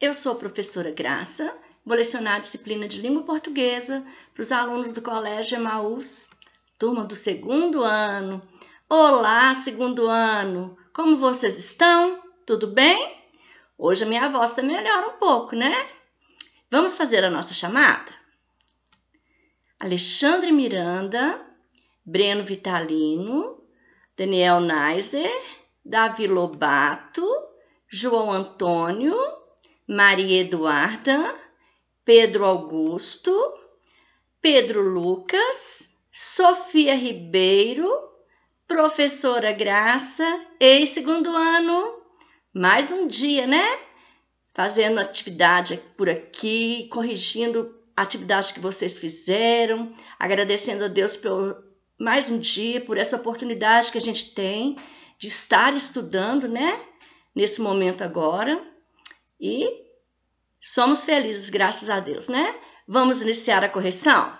Eu sou a professora Graça, vou lecionar a disciplina de língua portuguesa para os alunos do Colégio Emaús, turma do segundo ano. Olá, segundo ano! Como vocês estão? Tudo bem? Hoje a minha voz está melhor um pouco, né? Vamos fazer a nossa chamada? Alexandre Miranda, Breno Vitalino, Daniel Neiser, Davi Lobato, João Antônio, Maria Eduarda, Pedro Augusto, Pedro Lucas, Sofia Ribeiro, professora Graça, e segundo ano. Mais um dia, né? Fazendo atividade por aqui, corrigindo atividades atividade que vocês fizeram, agradecendo a Deus por mais um dia, por essa oportunidade que a gente tem de estar estudando, né? Nesse momento agora. E somos felizes, graças a Deus, né? Vamos iniciar a correção?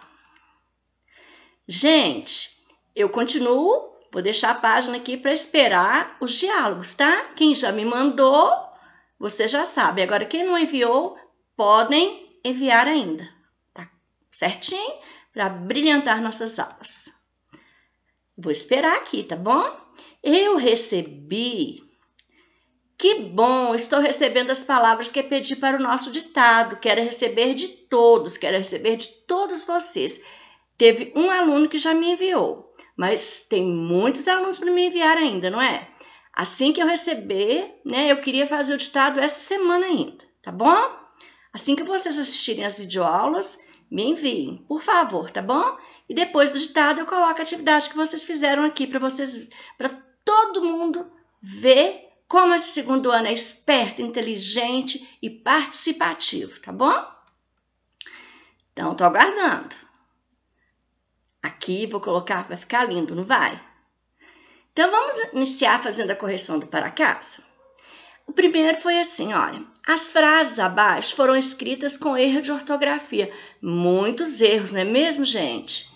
Gente, eu continuo, vou deixar a página aqui para esperar os diálogos, tá? Quem já me mandou, você já sabe. Agora, quem não enviou, podem enviar ainda, tá certinho? Para brilhantar nossas aulas. Vou esperar aqui, tá bom? Eu recebi que bom, estou recebendo as palavras que é pedi para o nosso ditado. Quero receber de todos, quero receber de todos vocês. Teve um aluno que já me enviou, mas tem muitos alunos para me enviar ainda, não é? Assim que eu receber, né, eu queria fazer o ditado essa semana ainda, tá bom? Assim que vocês assistirem as videoaulas, me enviem, por favor, tá bom? E depois do ditado eu coloco a atividade que vocês fizeram aqui para vocês, para todo mundo ver como esse segundo ano é esperto, inteligente e participativo, tá bom? Então, tô aguardando. Aqui vou colocar, vai ficar lindo, não vai? Então, vamos iniciar fazendo a correção do para casa. O primeiro foi assim, olha, as frases abaixo foram escritas com erro de ortografia. Muitos erros, não é mesmo, gente?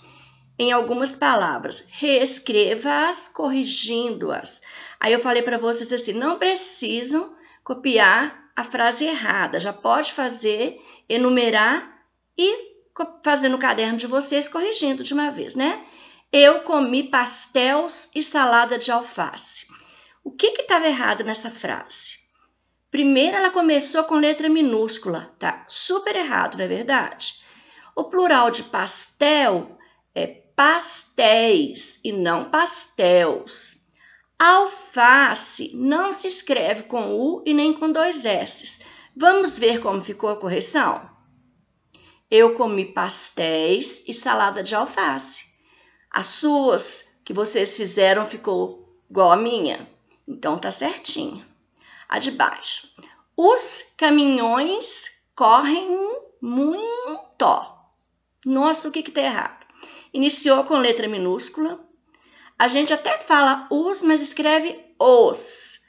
Em algumas palavras, reescreva-as corrigindo-as Aí eu falei para vocês assim: não precisam copiar a frase errada, já pode fazer, enumerar e fazer no caderno de vocês, corrigindo de uma vez, né? Eu comi pastéis e salada de alface. O que estava errado nessa frase? Primeiro, ela começou com letra minúscula, tá? Super errado, não é verdade? O plural de pastel é pastéis e não pastéis. Alface não se escreve com U e nem com dois S. Vamos ver como ficou a correção? Eu comi pastéis e salada de alface. As suas que vocês fizeram ficou igual a minha. Então tá certinho. A de baixo. Os caminhões correm muito. Nossa, o que que tá errado? Iniciou com letra minúscula, a gente até fala os, mas escreve os.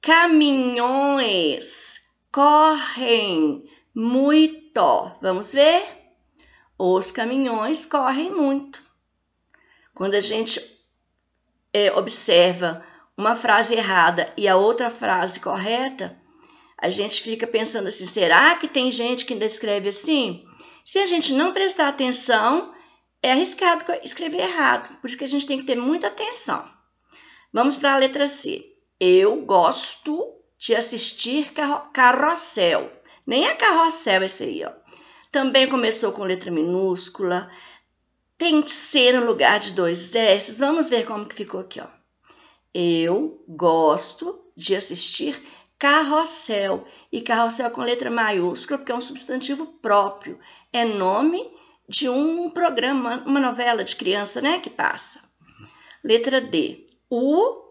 Caminhões correm muito. Vamos ver? Os caminhões correm muito. Quando a gente é, observa uma frase errada e a outra frase correta, a gente fica pensando assim: será que tem gente que ainda escreve assim? Se a gente não prestar atenção, é arriscado escrever errado, por isso que a gente tem que ter muita atenção. Vamos para a letra C. Eu gosto de assistir carro carrossel. Nem é carrossel esse aí, ó. Também começou com letra minúscula. Tem C no lugar de dois S. Vamos ver como que ficou aqui, ó. Eu gosto de assistir carrossel. E carrossel com letra maiúscula, porque é um substantivo próprio. É nome de um programa, uma novela de criança, né, que passa. Letra D. O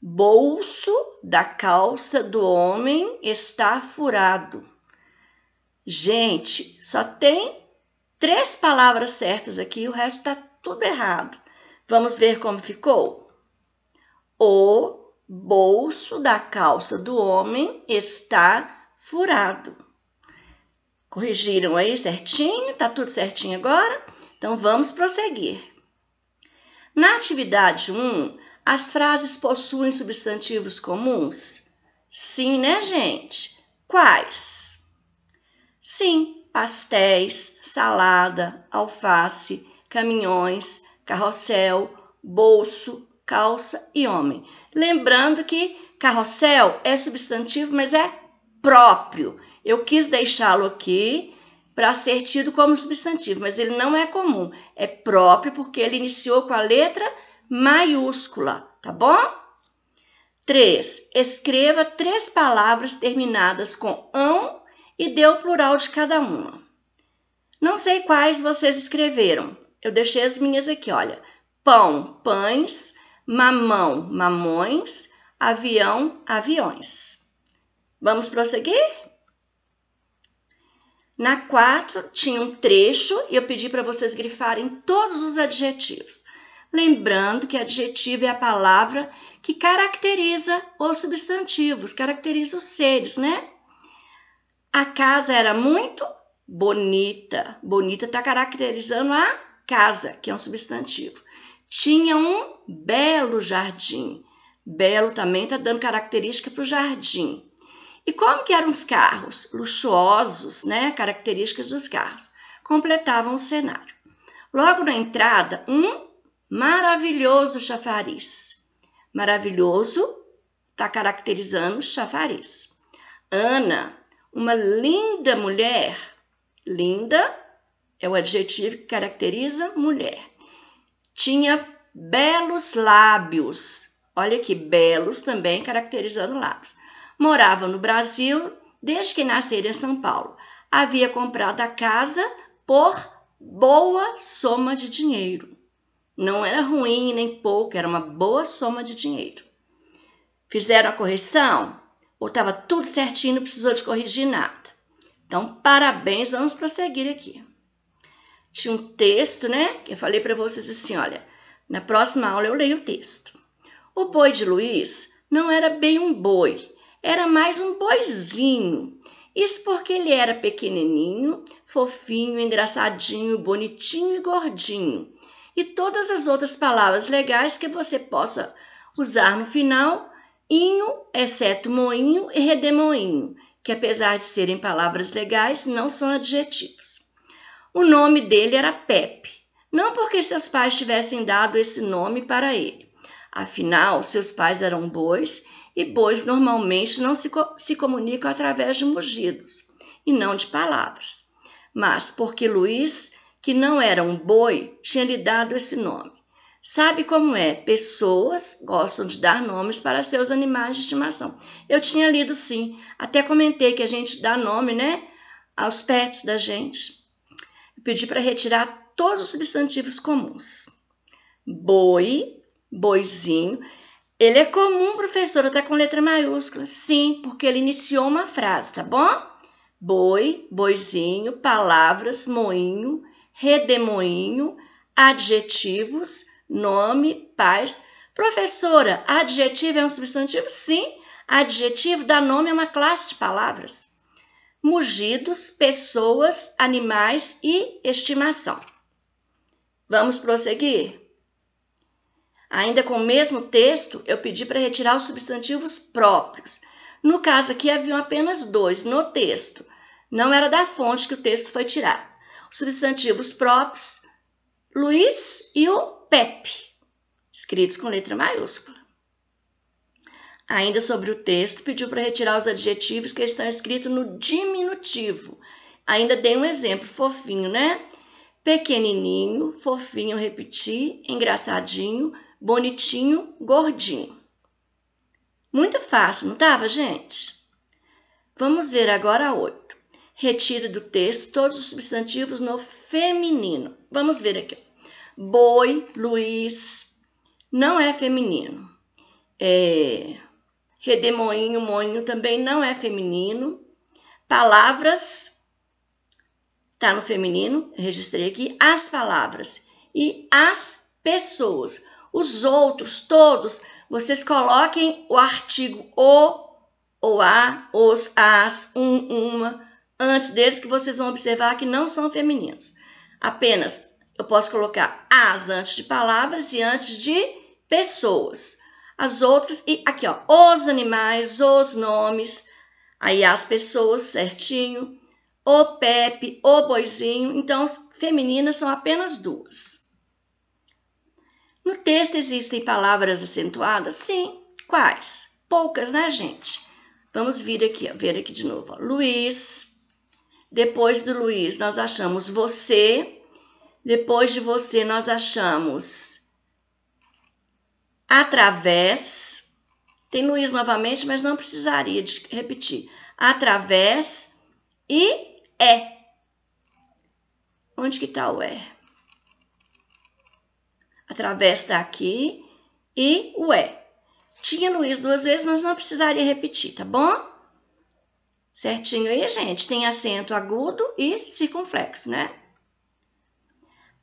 bolso da calça do homem está furado. Gente, só tem três palavras certas aqui, o resto está tudo errado. Vamos ver como ficou? O bolso da calça do homem está furado. Corrigiram aí certinho? Tá tudo certinho agora? Então vamos prosseguir. Na atividade 1, as frases possuem substantivos comuns? Sim, né, gente? Quais? Sim, pastéis, salada, alface, caminhões, carrossel, bolso, calça e homem. Lembrando que carrossel é substantivo, mas é próprio. Eu quis deixá-lo aqui para ser tido como substantivo, mas ele não é comum, é próprio porque ele iniciou com a letra maiúscula, tá bom? 3. Escreva três palavras terminadas com ão e dê o plural de cada uma. Não sei quais vocês escreveram. Eu deixei as minhas aqui, olha. Pão, pães, mamão, mamões, avião, aviões. Vamos prosseguir? Na 4 tinha um trecho e eu pedi para vocês grifarem todos os adjetivos. Lembrando que adjetivo é a palavra que caracteriza os substantivos, caracteriza os seres, né? A casa era muito bonita. Bonita está caracterizando a casa, que é um substantivo. Tinha um belo jardim. Belo também está dando característica para o jardim. E como que eram os carros? Luxuosos, né? Características dos carros. Completavam o cenário. Logo na entrada, um maravilhoso chafariz. Maravilhoso está caracterizando o chafariz. Ana, uma linda mulher. Linda é o adjetivo que caracteriza mulher. Tinha belos lábios. Olha que belos também caracterizando lábios. Morava no Brasil desde que nascera em São Paulo. Havia comprado a casa por boa soma de dinheiro. Não era ruim nem pouco, era uma boa soma de dinheiro. Fizeram a correção? Ou estava tudo certinho, não precisou de corrigir nada? Então, parabéns, vamos prosseguir aqui. Tinha um texto, né? Que eu falei para vocês assim: olha, na próxima aula eu leio o texto. O boi de Luiz não era bem um boi, era mais um boizinho. Isso porque ele era pequenininho, fofinho, engraçadinho, bonitinho e gordinho. E todas as outras palavras legais que você possa usar no final, inho, exceto moinho e redemoinho, que apesar de serem palavras legais, não são adjetivos. O nome dele era Pepe, não porque seus pais tivessem dado esse nome para ele. Afinal, seus pais eram bois e bois normalmente não se, se comunicam através de mugidos e não de palavras. Mas porque Luiz, que não era um boi, tinha lhe dado esse nome. Sabe como é? Pessoas gostam de dar nomes para seus animais de estimação. Eu tinha lido sim, até comentei que a gente dá nome, né? Aos pets da gente. Eu pedi para retirar todos os substantivos comuns: boi, boizinho. Ele é comum, professora, tá com letra maiúscula. Sim, porque ele iniciou uma frase, tá bom? Boi, boizinho, palavras, moinho, redemoinho, adjetivos, nome, paz. Professora, adjetivo é um substantivo? Sim, adjetivo dá nome a uma classe de palavras. Mugidos, pessoas, animais e estimação. Vamos prosseguir? Ainda com o mesmo texto, eu pedi para retirar os substantivos próprios. No caso aqui, haviam apenas dois no texto. Não era da fonte que o texto foi tirado. substantivos próprios, Luiz e o Pepe, escritos com letra maiúscula. Ainda sobre o texto, pediu para retirar os adjetivos que estão escritos no diminutivo. Ainda dei um exemplo fofinho, né? Pequenininho, fofinho, repetir, engraçadinho, bonitinho, gordinho. Muito fácil, não estava, gente? Vamos ver agora oito. Retira Retire do texto todos os substantivos no feminino. Vamos ver aqui. Boi, Luiz, não é feminino. É, redemoinho, moinho também não é feminino. Palavras, tá no feminino, registrei aqui. As palavras e as pessoas. Os outros, todos, vocês coloquem o artigo o, ou a, os, as, um, uma, antes deles, que vocês vão observar que não são femininos. Apenas eu posso colocar as antes de palavras e antes de pessoas. As outras, e aqui ó, os animais, os nomes, aí as pessoas certinho, o Pepe, o boizinho. Então, femininas são apenas duas. No texto existem palavras acentuadas? Sim. Quais? Poucas, né, gente? Vamos vir aqui, ó, ver aqui de novo. Ó. Luiz. Depois do Luiz, nós achamos você. Depois de você, nós achamos através. Tem Luiz novamente, mas não precisaria de repetir. Através e é. Onde que está o é? através daqui e o é. Tinha Luiz duas vezes, mas não precisaria repetir, tá bom? Certinho aí, gente. Tem acento agudo e circunflexo, né?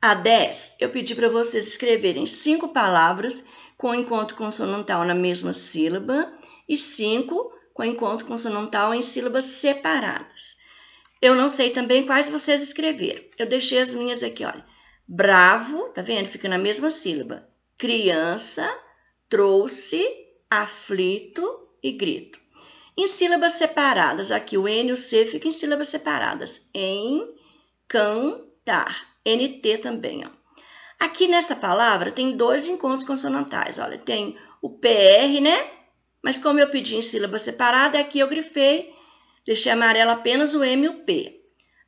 A 10, eu pedi para vocês escreverem cinco palavras com encontro consonantal na mesma sílaba e cinco com encontro consonantal em sílabas separadas. Eu não sei também quais vocês escreveram. Eu deixei as minhas aqui, olha. Bravo, tá vendo? Fica na mesma sílaba. Criança, trouxe, aflito e grito. Em sílabas separadas, aqui o N e o C ficam em sílabas separadas. Em, cantar. NT também, ó. Aqui nessa palavra tem dois encontros consonantais. Olha, tem o PR, né? Mas como eu pedi em sílaba separada, aqui é eu grifei, deixei amarelo apenas o M e o P.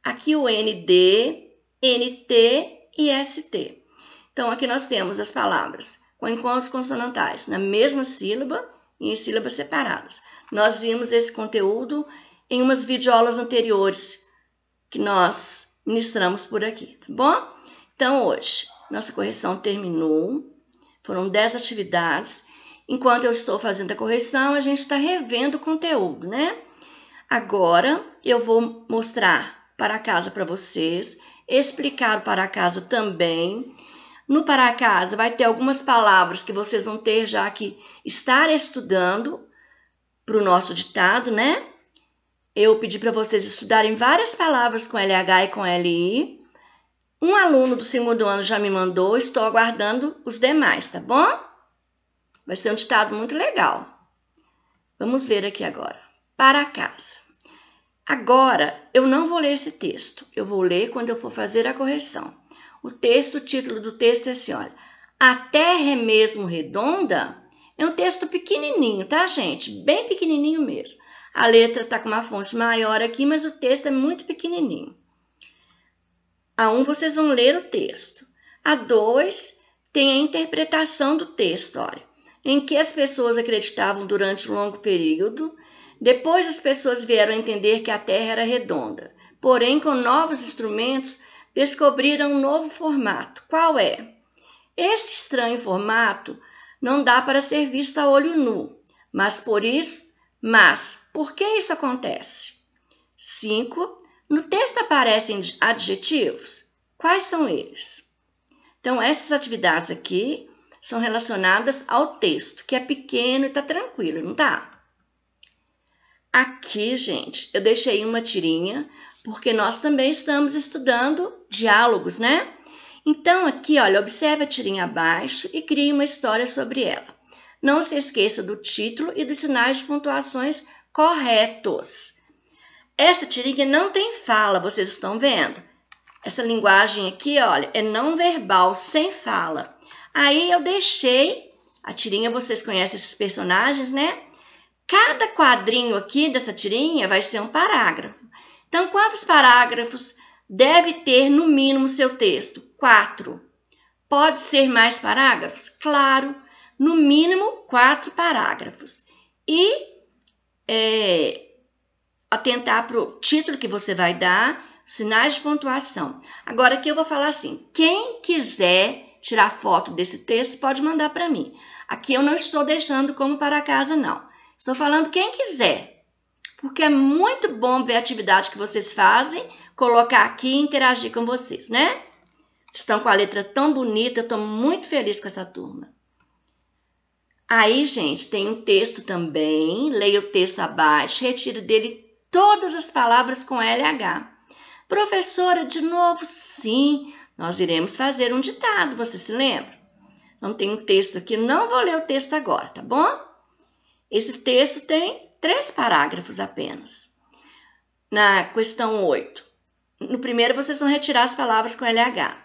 Aqui o ND, NT e ST. Então, aqui nós temos as palavras com encontros consonantais na mesma sílaba e em sílabas separadas. Nós vimos esse conteúdo em umas videoaulas anteriores que nós ministramos por aqui, tá bom? Então, hoje, nossa correção terminou. Foram 10 atividades. Enquanto eu estou fazendo a correção, a gente está revendo o conteúdo, né? Agora eu vou mostrar para casa para vocês explicar o para casa também. No para casa vai ter algumas palavras que vocês vão ter já que estar estudando para o nosso ditado, né? Eu pedi para vocês estudarem várias palavras com LH e com LI. Um aluno do segundo ano já me mandou, estou aguardando os demais, tá bom? Vai ser um ditado muito legal. Vamos ver aqui agora. Para casa. Agora, eu não vou ler esse texto, eu vou ler quando eu for fazer a correção. O texto, o título do texto é assim: olha, A Terra é mesmo redonda? É um texto pequenininho, tá, gente? Bem pequenininho mesmo. A letra tá com uma fonte maior aqui, mas o texto é muito pequenininho. A 1 um, vocês vão ler o texto. A 2 tem a interpretação do texto, olha. Em que as pessoas acreditavam durante um longo período depois as pessoas vieram entender que a Terra era redonda, porém, com novos instrumentos, descobriram um novo formato. Qual é? Esse estranho formato não dá para ser visto a olho nu, mas por isso, mas por que isso acontece? 5. No texto aparecem adjetivos. Quais são eles? Então, essas atividades aqui são relacionadas ao texto, que é pequeno e está tranquilo, não está? Aqui, gente, eu deixei uma tirinha, porque nós também estamos estudando diálogos, né? Então, aqui, olha, observe a tirinha abaixo e crie uma história sobre ela. Não se esqueça do título e dos sinais de pontuações corretos. Essa tirinha não tem fala, vocês estão vendo? Essa linguagem aqui, olha, é não verbal, sem fala. Aí eu deixei a tirinha, vocês conhecem esses personagens, né? Cada quadrinho aqui dessa tirinha vai ser um parágrafo. Então, quantos parágrafos deve ter no mínimo seu texto? Quatro. Pode ser mais parágrafos? Claro, no mínimo quatro parágrafos. E é, atentar para o título que você vai dar, sinais de pontuação. Agora aqui eu vou falar assim: quem quiser tirar foto desse texto pode mandar para mim. Aqui eu não estou deixando como para casa, não. Estou falando quem quiser, porque é muito bom ver a atividade que vocês fazem, colocar aqui e interagir com vocês, né? Estão com a letra tão bonita, eu estou muito feliz com essa turma. Aí, gente, tem um texto também, leia o texto abaixo, retiro dele todas as palavras com LH. Professora, de novo, sim, nós iremos fazer um ditado, você se lembra? Não tem um texto aqui, não vou ler o texto agora, tá bom? Esse texto tem três parágrafos apenas. Na questão 8, no primeiro vocês vão retirar as palavras com LH.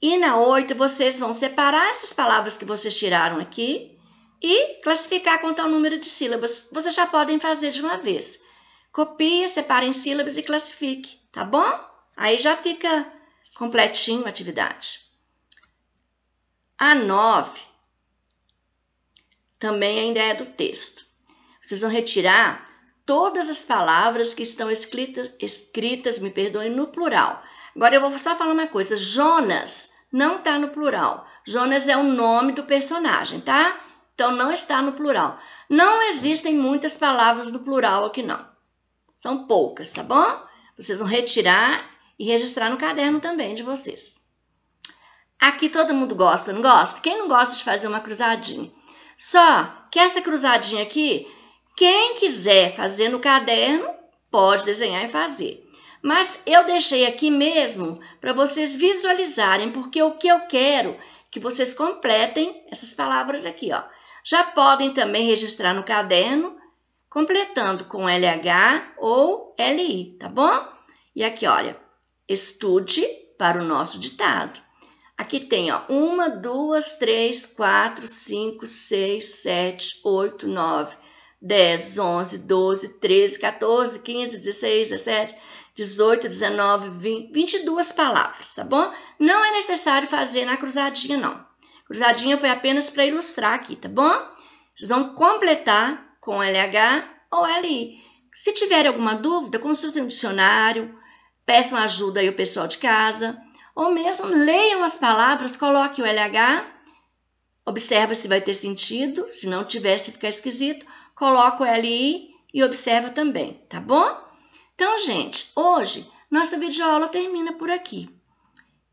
E na 8, vocês vão separar essas palavras que vocês tiraram aqui e classificar quanto ao número de sílabas. Vocês já podem fazer de uma vez. Copie, separe em sílabas e classifique, tá bom? Aí já fica completinho a atividade. A 9 também ainda é do texto. Vocês vão retirar todas as palavras que estão escritas, escritas me perdoem, no plural. Agora eu vou só falar uma coisa: Jonas não está no plural. Jonas é o nome do personagem, tá? Então não está no plural. Não existem muitas palavras no plural aqui, não. São poucas, tá bom? Vocês vão retirar e registrar no caderno também de vocês. Aqui todo mundo gosta, não gosta? Quem não gosta de fazer uma cruzadinha? Só que essa cruzadinha aqui, quem quiser fazer no caderno, pode desenhar e fazer. Mas eu deixei aqui mesmo para vocês visualizarem, porque o que eu quero que vocês completem essas palavras aqui, ó. Já podem também registrar no caderno, completando com LH ou LI, tá bom? E aqui, olha, estude para o nosso ditado. Aqui tem, ó, uma, duas, três, quatro, cinco, seis, sete, oito, nove, dez, onze, doze, treze, quatorze, quinze, dezesseis, dezessete, dezoito, dezenove, vinte e duas palavras, tá bom? Não é necessário fazer na cruzadinha, não. Cruzadinha foi apenas para ilustrar aqui, tá bom? Vocês vão completar com LH ou LI. Se tiverem alguma dúvida, consultem o dicionário, peçam ajuda aí o pessoal de casa. Ou mesmo leiam as palavras, coloque o LH, observa se vai ter sentido, se não tivesse ficar esquisito, coloca o LI e observa também, tá bom? Então, gente, hoje nossa videoaula termina por aqui.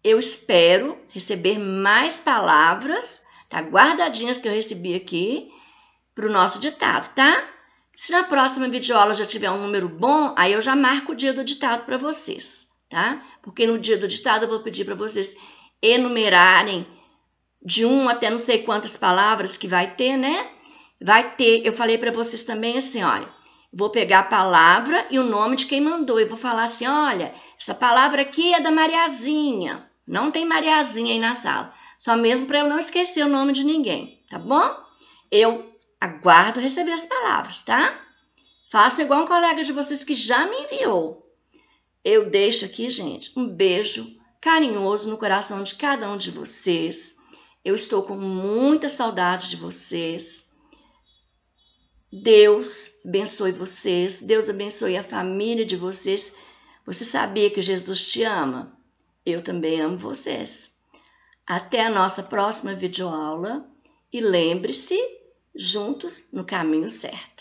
Eu espero receber mais palavras, tá? Guardadinhas que eu recebi aqui para o nosso ditado, tá? Se na próxima videoaula já tiver um número bom, aí eu já marco o dia do ditado para vocês tá? Porque no dia do ditado eu vou pedir para vocês enumerarem de um até não sei quantas palavras que vai ter, né? Vai ter, eu falei para vocês também assim, olha, vou pegar a palavra e o nome de quem mandou e vou falar assim, olha, essa palavra aqui é da Mariazinha. Não tem Mariazinha aí na sala, só mesmo para eu não esquecer o nome de ninguém, tá bom? Eu aguardo receber as palavras, tá? Faça igual um colega de vocês que já me enviou, eu deixo aqui, gente, um beijo carinhoso no coração de cada um de vocês. Eu estou com muita saudade de vocês. Deus abençoe vocês, Deus abençoe a família de vocês. Você sabia que Jesus te ama? Eu também amo vocês. Até a nossa próxima videoaula e lembre-se, juntos no caminho certo.